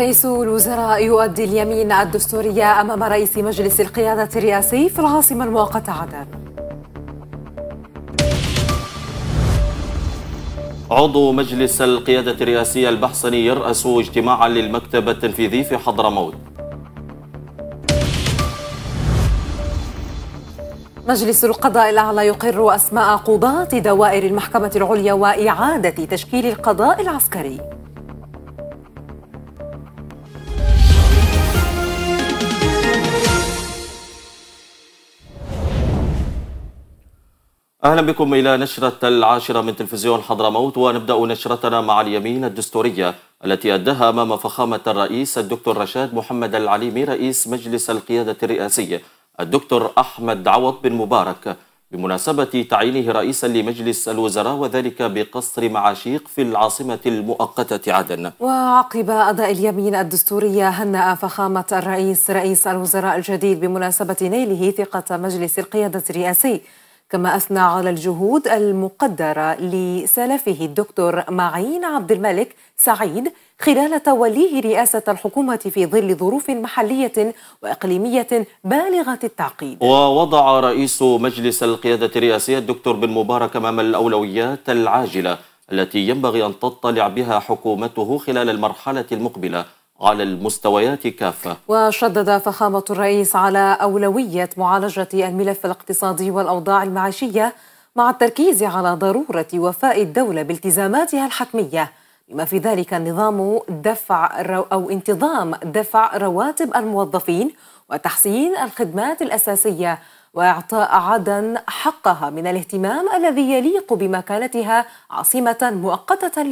رئيس الوزراء يؤدي اليمين الدستورية أمام رئيس مجلس القيادة الرئاسي في العاصمة المؤقتة عدن عضو مجلس القيادة الرئاسية البحصني يرأس اجتماعا للمكتب التنفيذي في حضرموت مجلس القضاء الأعلى يقر أسماء قضاة دوائر المحكمة العليا وإعادة تشكيل القضاء العسكري أهلا بكم إلى نشرة العاشرة من تلفزيون حضرموت ونبدأ نشرتنا مع اليمين الدستورية التي أدها أمام فخامة الرئيس الدكتور رشاد محمد العليمي رئيس مجلس القيادة الرئاسية الدكتور أحمد عوض بن مبارك بمناسبة تعيينه رئيسا لمجلس الوزراء وذلك بقصر معاشيق في العاصمة المؤقتة عدن وعقب أداء اليمين الدستورية هنأ فخامة الرئيس رئيس الوزراء الجديد بمناسبة نيله ثقة مجلس القيادة الرئاسي كما أثنى على الجهود المقدرة لسلفه الدكتور معين عبد الملك سعيد خلال توليه رئاسة الحكومة في ظل ظروف محلية وإقليمية بالغة التعقيد ووضع رئيس مجلس القيادة الرئاسية الدكتور بن مبارك أمام الأولويات العاجلة التي ينبغي أن تطلع بها حكومته خلال المرحلة المقبلة على المستويات كافة وشدد فخامة الرئيس على أولوية معالجة الملف الاقتصادي والأوضاع المعيشية مع التركيز على ضرورة وفاء الدولة بالتزاماتها الحتمية بما في ذلك نظام دفع أو انتظام دفع رواتب الموظفين وتحسين الخدمات الأساسية وإعطاء عدن حقها من الاهتمام الذي يليق بمكانتها عاصمة مؤقتة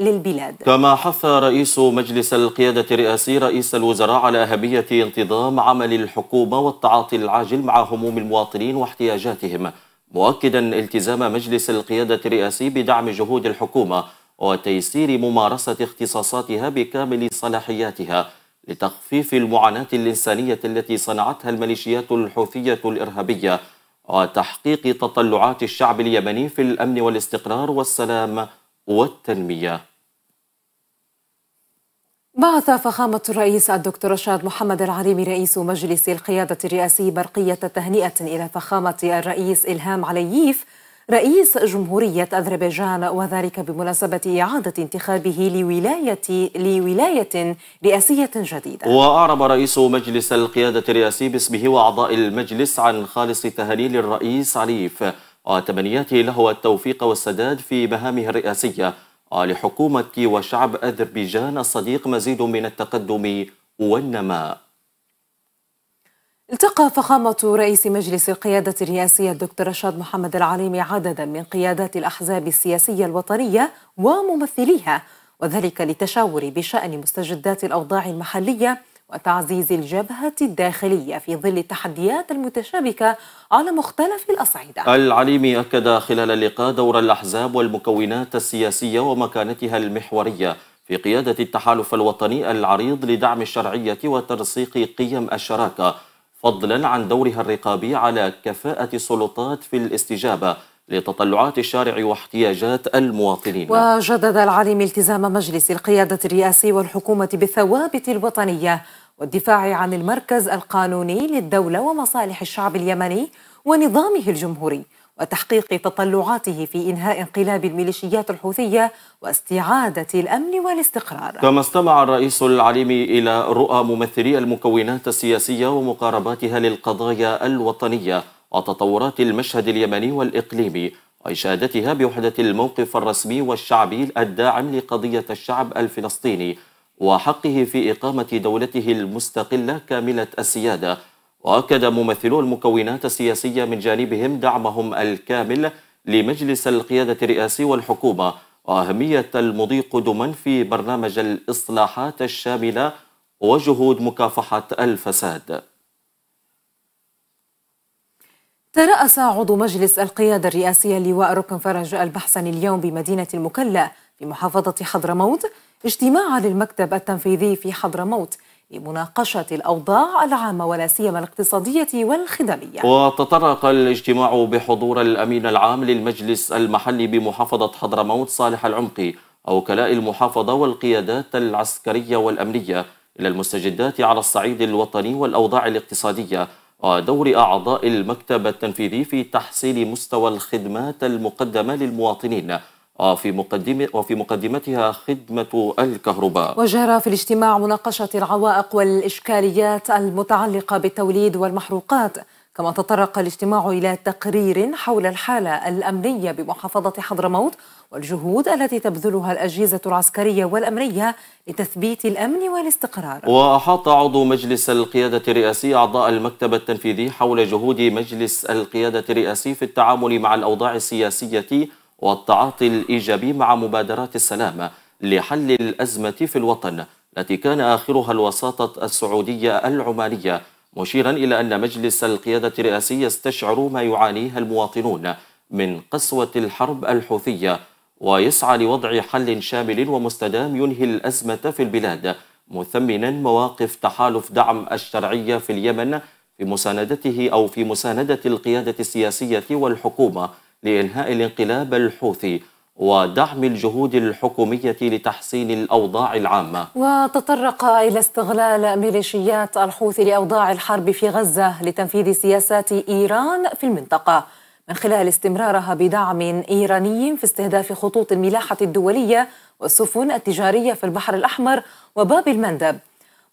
للبلاد كما حث رئيس مجلس القيادة الرئاسي رئيس الوزراء على أهمية انتظام عمل الحكومة والتعاطي العاجل مع هموم المواطنين واحتياجاتهم مؤكدا التزام مجلس القيادة الرئاسي بدعم جهود الحكومة وتيسير ممارسة اختصاصاتها بكامل صلاحياتها لتخفيف المعاناة الإنسانية التي صنعتها الميليشيات الحوثية الإرهابية وتحقيق تطلعات الشعب اليمني في الأمن والاستقرار والسلام والتنمية بعث فخامة الرئيس الدكتور رشاد محمد العليمي رئيس مجلس القيادة الرئاسي برقية تهنئة إلى فخامة الرئيس إلهام علييف رئيس جمهورية أذربيجان وذلك بمناسبة إعادة انتخابه لولاية لولاية رئاسية جديدة وأعرب رئيس مجلس القيادة الرئاسي باسمه وأعضاء المجلس عن خالص تهاني للرئيس عليف وتمنياته له التوفيق والسداد في مهامه الرئاسية لحكومة وشعب أذربيجان الصديق مزيد من التقدم والنماء التقى فخامة رئيس مجلس القيادة الرئاسية الدكتور رشاد محمد العليمي عددا من قيادات الأحزاب السياسية الوطنية وممثليها وذلك للتشاور بشأن مستجدات الأوضاع المحلية وتعزيز الجبهة الداخلية في ظل التحديات المتشابكة على مختلف الأصعدة العليمي أكد خلال اللقاء دور الأحزاب والمكونات السياسية ومكانتها المحورية في قيادة التحالف الوطني العريض لدعم الشرعية وترسيخ قيم الشراكة فضلا عن دورها الرقابي على كفاءة السلطات في الاستجابة لتطلعات الشارع واحتياجات المواطنين وجدد العالم التزام مجلس القيادة الرئاسي والحكومة بالثوابت الوطنية والدفاع عن المركز القانوني للدولة ومصالح الشعب اليمني ونظامه الجمهوري وتحقيق تطلعاته في إنهاء انقلاب الميليشيات الحوثية واستعادة الأمن والاستقرار كما استمع الرئيس العليمي إلى رؤى ممثلي المكونات السياسية ومقارباتها للقضايا الوطنية وتطورات المشهد اليمني والإقليمي وإشادتها بوحدة الموقف الرسمي والشعبي الداعم لقضية الشعب الفلسطيني وحقه في إقامة دولته المستقلة كاملة السيادة وأكد ممثلو المكونات السياسية من جانبهم دعمهم الكامل لمجلس القيادة الرئاسي والحكومة وأهمية المضي قدما في برنامج الإصلاحات الشاملة وجهود مكافحة الفساد ترأس عضو مجلس القيادة الرئاسية اللواء ركن فرج البحسن اليوم بمدينة المكلا بمحافظة حضرموت اجتماعا للمكتب التنفيذي في حضرموت لمناقشة الأوضاع العامة ولا سيما الاقتصادية والخدمية وتطرق الاجتماع بحضور الأمين العام للمجلس المحلي بمحافظة حضرموت صالح العمقي كلاء المحافظة والقيادات العسكرية والأمنية إلى المستجدات على الصعيد الوطني والأوضاع الاقتصادية ودور أعضاء المكتب التنفيذي في تحسين مستوى الخدمات المقدمة للمواطنين وفي آه، مقدمة وفي مقدمتها خدمة الكهرباء وجرى في الاجتماع مناقشة العوائق والإشكاليات المتعلقة بالتوليد والمحروقات كما تطرق الاجتماع إلى تقرير حول الحالة الأمنية بمحافظة حضرموت والجهود التي تبذلها الأجهزة العسكرية والأمنية لتثبيت الأمن والاستقرار وأحاط عضو مجلس القيادة الرئاسي أعضاء المكتب التنفيذي حول جهود مجلس القيادة الرئاسي في التعامل مع الأوضاع السياسية والتعاطي الإيجابي مع مبادرات السلام لحل الأزمة في الوطن التي كان آخرها الوساطة السعودية العمانية مشيرا إلى أن مجلس القيادة الرئاسي يستشعر ما يعانيه المواطنون من قسوة الحرب الحوثية ويسعى لوضع حل شامل ومستدام ينهي الأزمة في البلاد مثمنا مواقف تحالف دعم الشرعية في اليمن في مساندته أو في مساندة القيادة السياسية والحكومة لإنهاء الانقلاب الحوثي ودعم الجهود الحكومية لتحسين الأوضاع العامة وتطرق إلى استغلال ميليشيات الحوثي لأوضاع الحرب في غزة لتنفيذ سياسات إيران في المنطقة من خلال استمرارها بدعم إيراني في استهداف خطوط الملاحة الدولية والسفن التجارية في البحر الأحمر وباب المندب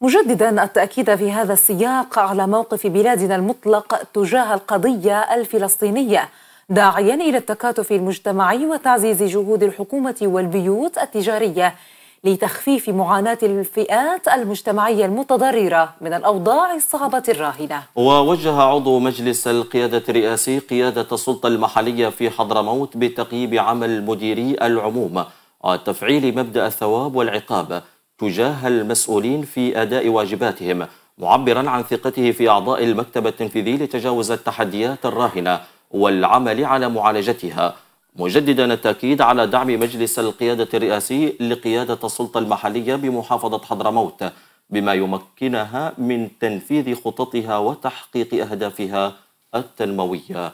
مجددا التأكيد في هذا السياق على موقف بلادنا المطلق تجاه القضية الفلسطينية داعيا إلى التكاتف المجتمعي وتعزيز جهود الحكومة والبيوت التجارية لتخفيف معاناة الفئات المجتمعية المتضررة من الأوضاع الصعبة الراهنة ووجه عضو مجلس القيادة الرئاسي قيادة السلطة المحلية في حضرموت بتقييم عمل مديري العموم وتفعيل مبدأ الثواب والعقاب تجاه المسؤولين في أداء واجباتهم معبرا عن ثقته في أعضاء المكتب التنفيذي لتجاوز التحديات الراهنة والعمل على معالجتها مجددا التأكيد على دعم مجلس القيادة الرئاسي لقيادة السلطة المحلية بمحافظة حضرموت بما يمكنها من تنفيذ خططها وتحقيق أهدافها التنموية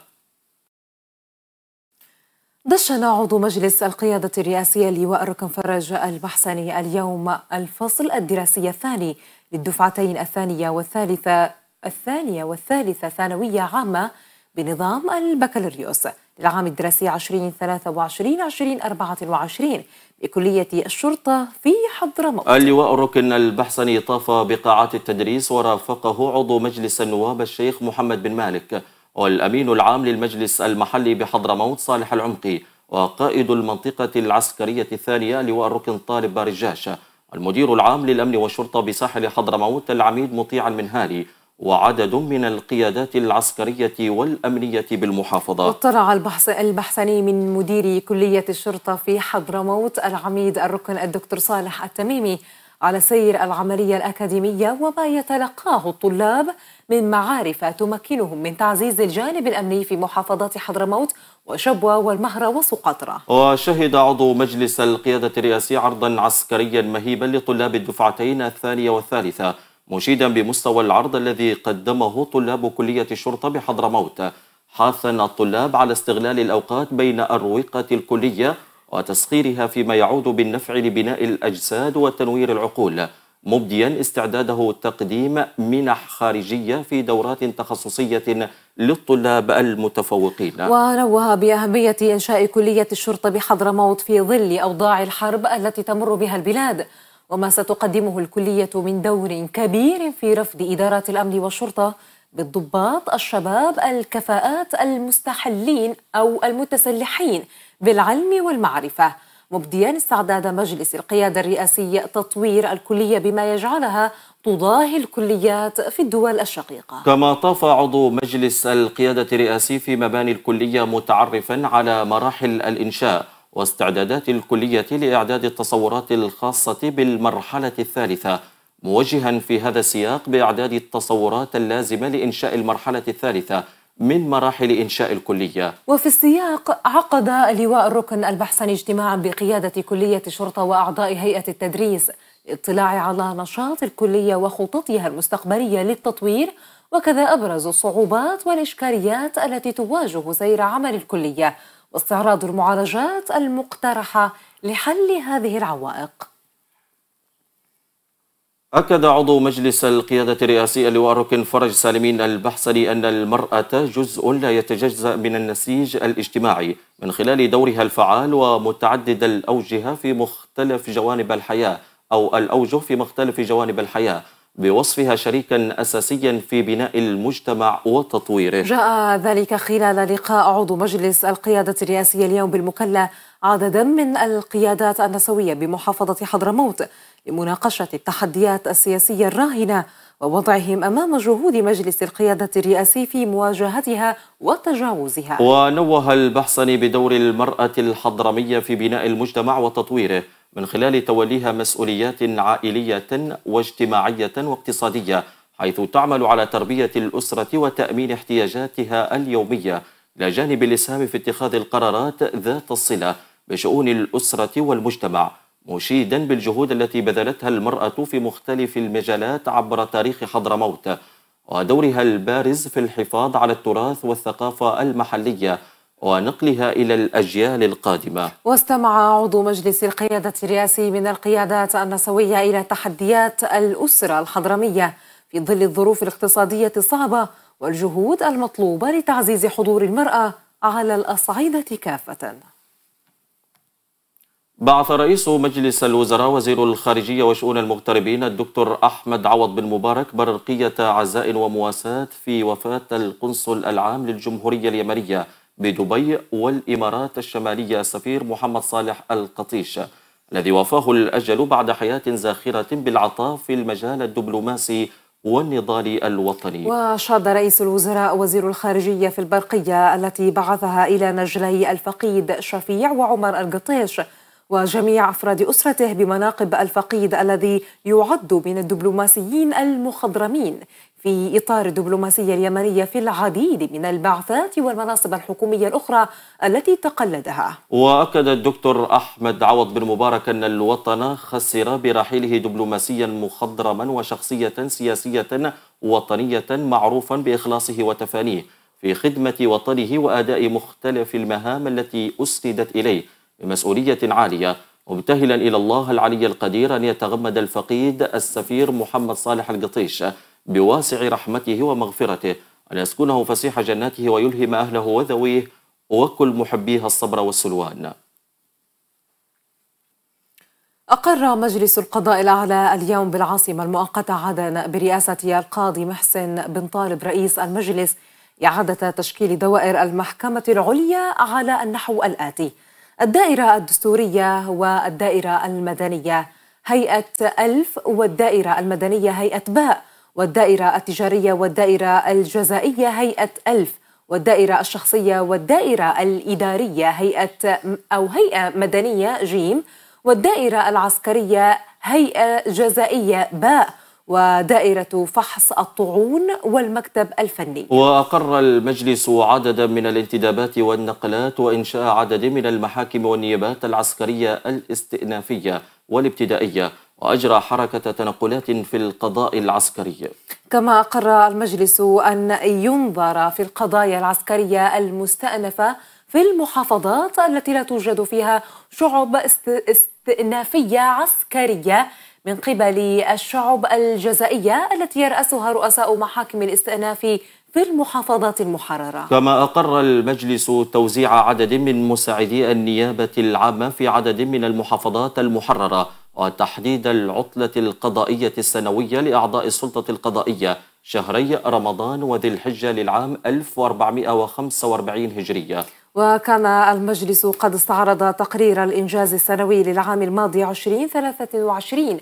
دشن عضو مجلس القيادة الرئاسية لواء ركن فرج البحسني اليوم الفصل الدراسي الثاني للدفعتين الثانية والثالثة الثانية والثالثة ثانوية عامة بنظام البكالوريوس للعام الدراسي 2023-2024 بكلية الشرطة في حضرموت اللواء الركن البحسني طاف بقاعات التدريس ورافقه عضو مجلس النواب الشيخ محمد بن مالك والأمين العام للمجلس المحلي بحضرموت صالح العمقي وقائد المنطقة العسكرية الثانية لواء الركن طالب بارجاشة المدير العام للأمن والشرطة بساحل حضرموت العميد مطيع المنهالي وعدد من القيادات العسكرية والأمنية بالمحافظة اطلع البحث البحثني من مدير كلية الشرطة في حضرموت العميد الركن الدكتور صالح التميمي على سير العملية الأكاديمية وما يتلقاه الطلاب من معارف تمكنهم من تعزيز الجانب الأمني في محافظات حضرموت وشبوة والمهرة وسقطرى وشهد عضو مجلس القيادة الرئاسي عرضا عسكريا مهيبا لطلاب الدفعتين الثانية والثالثة مشيدا بمستوى العرض الذي قدمه طلاب كلية الشرطة بحضرموت حاثا الطلاب على استغلال الأوقات بين أروقة الكلية وتسخيرها فيما يعود بالنفع لبناء الأجساد وتنوير العقول مبديا استعداده تقديم منح خارجية في دورات تخصصية للطلاب المتفوقين ونوه بأهمية إنشاء كلية الشرطة بحضرموت في ظل أوضاع الحرب التي تمر بها البلاد وما ستقدمه الكلية من دور كبير في رفض إدارة الأمن والشرطة بالضباط الشباب الكفاءات المستحلين أو المتسلحين بالعلم والمعرفة مبديا استعداد مجلس القيادة الرئاسي تطوير الكلية بما يجعلها تضاهي الكليات في الدول الشقيقة كما طاف عضو مجلس القيادة الرئاسي في مباني الكلية متعرفا على مراحل الإنشاء واستعدادات الكلية لإعداد التصورات الخاصة بالمرحلة الثالثة موجها في هذا السياق بإعداد التصورات اللازمة لإنشاء المرحلة الثالثة من مراحل إنشاء الكلية وفي السياق عقد لواء الركن البحثاني اجتماعا بقيادة كلية الشرطة وأعضاء هيئة التدريس للاطلاع على نشاط الكلية وخططها المستقبلية للتطوير وكذا أبرز الصعوبات والإشكاليات التي تواجه سير عمل الكلية واستعراض المعالجات المقترحة لحل هذه العوائق أكد عضو مجلس القيادة الرئاسي اللواء ركن فرج سالمين البحسري أن المرأة جزء لا يتجزأ من النسيج الاجتماعي من خلال دورها الفعال ومتعدد الأوجه في مختلف جوانب الحياة أو الأوجه في مختلف جوانب الحياة بوصفها شريكا أساسيا في بناء المجتمع وتطويره جاء ذلك خلال لقاء عضو مجلس القيادة الرئاسية اليوم بالمكلا عددا من القيادات النسوية بمحافظة حضرموت لمناقشة التحديات السياسية الراهنة ووضعهم أمام جهود مجلس القيادة الرئاسي في مواجهتها وتجاوزها ونوه البحصني بدور المرأة الحضرمية في بناء المجتمع وتطويره من خلال توليها مسؤوليات عائلية واجتماعية واقتصادية حيث تعمل على تربية الأسرة وتأمين احتياجاتها اليومية إلى جانب الإسهام في اتخاذ القرارات ذات الصلة بشؤون الأسرة والمجتمع مشيدا بالجهود التي بذلتها المرأة في مختلف المجالات عبر تاريخ حضرموت ودورها البارز في الحفاظ على التراث والثقافة المحلية ونقلها إلى الأجيال القادمة واستمع عضو مجلس القيادة الرئاسي من القيادات النسوية إلى تحديات الأسرة الحضرمية في ظل الظروف الاقتصادية الصعبة والجهود المطلوبة لتعزيز حضور المرأة على الأصعدة كافة بعث رئيس مجلس الوزراء وزير الخارجية وشؤون المغتربين الدكتور أحمد عوض بن مبارك برقية عزاء ومواساة في وفاة القنصل العام للجمهورية اليمنية بدبي والإمارات الشمالية السفير محمد صالح القطيش الذي وافاه الأجل بعد حياة زاخرة بالعطاء في المجال الدبلوماسي والنضال الوطني وشاد رئيس الوزراء وزير الخارجية في البرقية التي بعثها إلى نجلي الفقيد شفيع وعمر القطيش وجميع أفراد أسرته بمناقب الفقيد الذي يعد من الدبلوماسيين المخضرمين في إطار الدبلوماسية اليمنية في العديد من البعثات والمناصب الحكومية الأخرى التي تقلدها وأكد الدكتور أحمد عوض بن مبارك أن الوطن خسر برحيله دبلوماسيا مخضرما وشخصية سياسية وطنية معروفا بإخلاصه وتفانيه في خدمة وطنه وأداء مختلف المهام التي أسندت إليه بمسؤولية عالية مبتهلا إلى الله العلي القدير أن يتغمد الفقيد السفير محمد صالح القطيش بواسع رحمته ومغفرته أن يسكنه فسيح جناته ويلهم أهله وذويه وكل محبيها الصبر والسلوان أقر مجلس القضاء الأعلى اليوم بالعاصمة المؤقتة عدن برئاسة القاضي محسن بن طالب رئيس المجلس إعادة تشكيل دوائر المحكمة العليا على النحو الآتي الدائرة الدستورية والدائرة المدنية هيئة ألف والدائرة المدنية هيئة باء والدائرة التجارية والدائرة الجزائية هيئة ألف والدائرة الشخصية والدائرة الإدارية هيئة أو هيئة مدنية جيم والدائرة العسكرية هيئة جزائية باء ودائرة فحص الطعون والمكتب الفني وأقر المجلس عددا من الانتدابات والنقلات وإنشاء عدد من المحاكم والنيابات العسكرية الاستئنافية والابتدائية وأجرى حركة تنقلات في القضاء العسكري كما أقر المجلس أن ينظر في القضايا العسكرية المستأنفة في المحافظات التي لا توجد فيها شعب استئنافية عسكرية من قبل الشعب الجزائية التي يرأسها رؤساء محاكم الاستئناف في المحافظات المحررة كما أقر المجلس توزيع عدد من مساعدي النيابة العامة في عدد من المحافظات المحررة وتحديد العطلة القضائية السنوية لأعضاء السلطة القضائية شهري رمضان وذي الحجة للعام 1445 هجرية وكان المجلس قد استعرض تقرير الإنجاز السنوي للعام الماضي 2023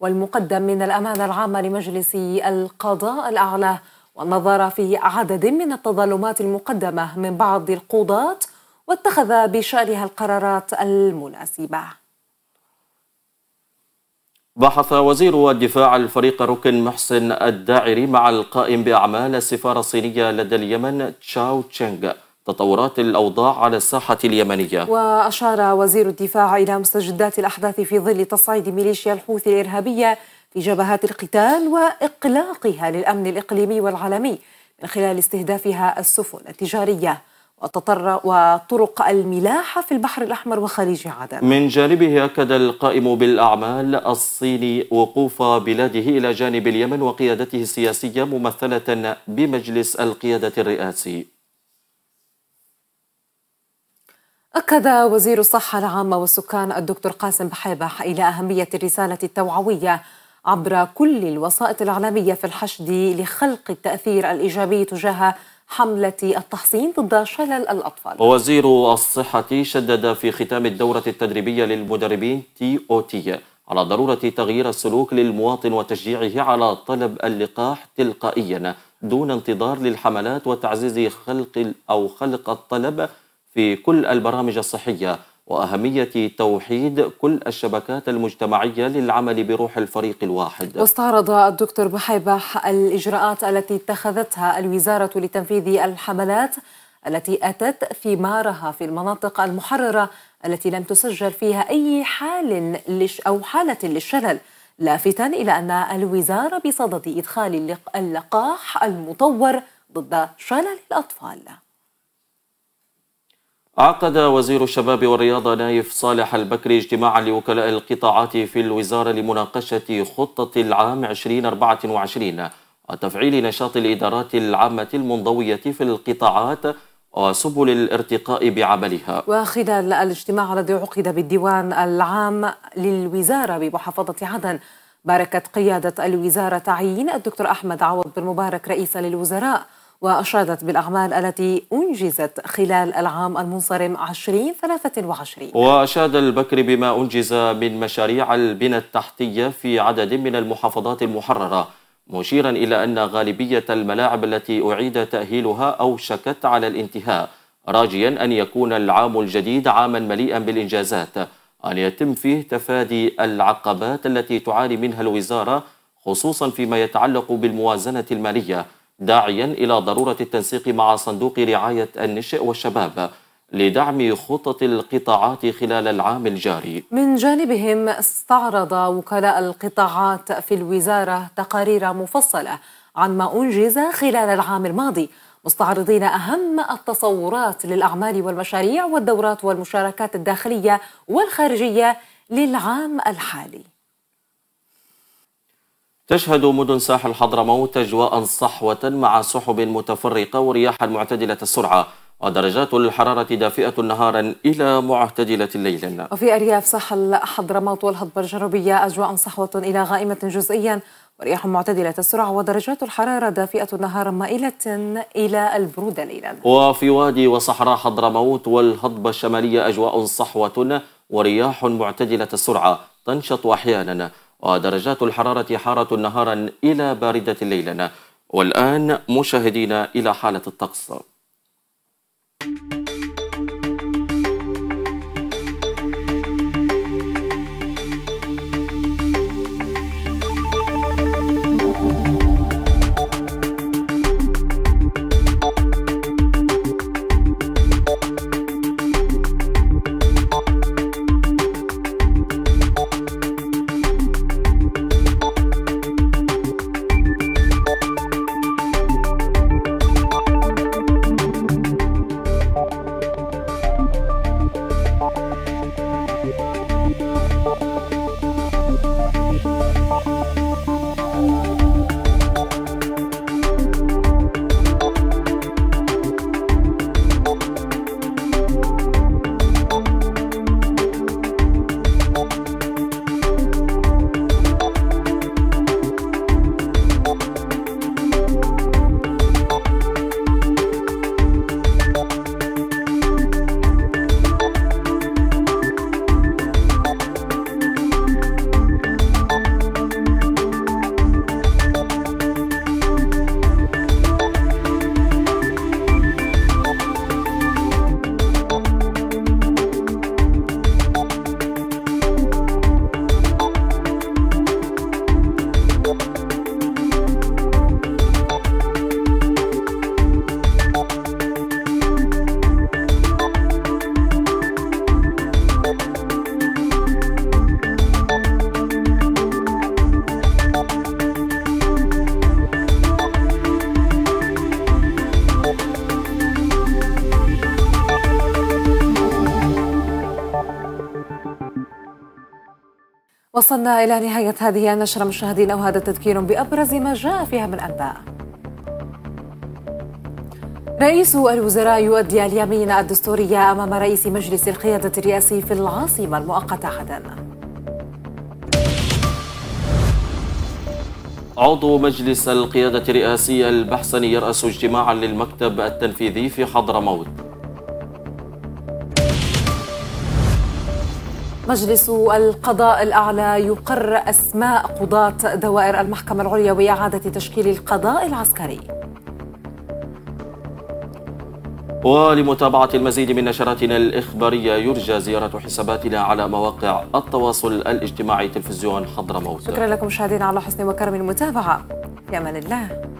والمقدم من الأمانة العامة لمجلس القضاء الأعلى والنظر في عدد من التظلمات المقدمة من بعض القضاة واتخذ بشأنها القرارات المناسبة بحث وزير الدفاع الفريق ركن محسن الداعري مع القائم بأعمال السفارة الصينية لدى اليمن تشاو تشينغ تطورات الأوضاع على الساحة اليمنية وأشار وزير الدفاع إلى مستجدات الأحداث في ظل تصعيد ميليشيا الحوثي الإرهابية في جبهات القتال وإقلاقها للأمن الإقليمي والعالمي من خلال استهدافها السفن التجارية وطرق الملاحة في البحر الأحمر وخليج عدن من جانبه أكد القائم بالأعمال الصيني وقوف بلاده إلى جانب اليمن وقيادته السياسية ممثلة بمجلس القيادة الرئاسي أكد وزير الصحة العامة والسكان الدكتور قاسم بحيبح إلى أهمية الرسالة التوعوية عبر كل الوسائط الإعلامية في الحشد لخلق التأثير الإيجابي تجاه حملة التحصين ضد شلل الأطفال ووزير الصحة شدد في ختام الدورة التدريبية للمدربين تي أو تي على ضرورة تغيير السلوك للمواطن وتشجيعه على طلب اللقاح تلقائيا دون انتظار للحملات وتعزيز خلق أو خلق الطلب في كل البرامج الصحية وأهمية توحيد كل الشبكات المجتمعية للعمل بروح الفريق الواحد واستعرض الدكتور بحيباح الإجراءات التي اتخذتها الوزارة لتنفيذ الحملات التي أتت ثمارها في المناطق المحررة التي لم تسجل فيها أي حال أو حالة للشلل لافتا إلى أن الوزارة بصدد إدخال اللقاح المطور ضد شلل الأطفال عقد وزير الشباب والرياضة نايف صالح البكري اجتماعا لوكلاء القطاعات في الوزارة لمناقشة خطة العام 2024 وتفعيل نشاط الإدارات العامة المنضوية في القطاعات وسبل الارتقاء بعملها وخلال الاجتماع الذي عقد بالديوان العام للوزارة بمحافظة عدن باركت قيادة الوزارة تعيين الدكتور أحمد عوض بن مبارك رئيسا للوزراء وأشادت بالأعمال التي أنجزت خلال العام المنصرم 2023 وأشاد البكري بما أنجز من مشاريع البنى التحتية في عدد من المحافظات المحررة مشيرا إلى أن غالبية الملاعب التي أعيد تأهيلها أوشكت على الانتهاء راجيا أن يكون العام الجديد عاما مليئا بالإنجازات أن يتم فيه تفادي العقبات التي تعاني منها الوزارة خصوصا فيما يتعلق بالموازنة المالية داعيا إلى ضرورة التنسيق مع صندوق رعاية النشء والشباب لدعم خطط القطاعات خلال العام الجاري من جانبهم استعرض وكلاء القطاعات في الوزارة تقارير مفصلة عن ما أنجز خلال العام الماضي مستعرضين أهم التصورات للأعمال والمشاريع والدورات والمشاركات الداخلية والخارجية للعام الحالي تشهد مدن ساحل حضرموت أجواء صحوة مع سحب متفرقة ورياح معتدلة السرعة ودرجات الحرارة دافئة نهارا إلى معتدلة الليل وفي أرياف ساحل حضرموت والهضبة الجنوبية أجواء صحوة إلى غائمة جزئيا ورياح معتدلة السرعة ودرجات الحرارة دافئة نهارا مائلة إلى البرودة ليلا وفي وادي وصحراء حضرموت والهضبة الشمالية أجواء صحوة ورياح معتدلة السرعة تنشط أحيانا ودرجات الحرارة حارة نهارا إلى باردة ليلا والآن مشاهدينا إلى حالة الطقس وصلنا إلى نهاية هذه النشرة مشاهدينا وهذا تذكير بأبرز ما جاء فيها من أنباء رئيس الوزراء يؤدي اليمين الدستورية أمام رئيس مجلس القيادة الرئاسي في العاصمة المؤقتة عدن عضو مجلس القيادة الرئاسي البحسني يرأس اجتماعا للمكتب التنفيذي في حضرموت مجلس القضاء الأعلى يقر أسماء قضاة دوائر المحكمة العليا وإعادة تشكيل القضاء العسكري ولمتابعة المزيد من نشراتنا الإخبارية يرجى زيارة حساباتنا على مواقع التواصل الاجتماعي تلفزيون حضرموت شكرا لكم مشاهدينا على حسن وكرم المتابعة في أمان الله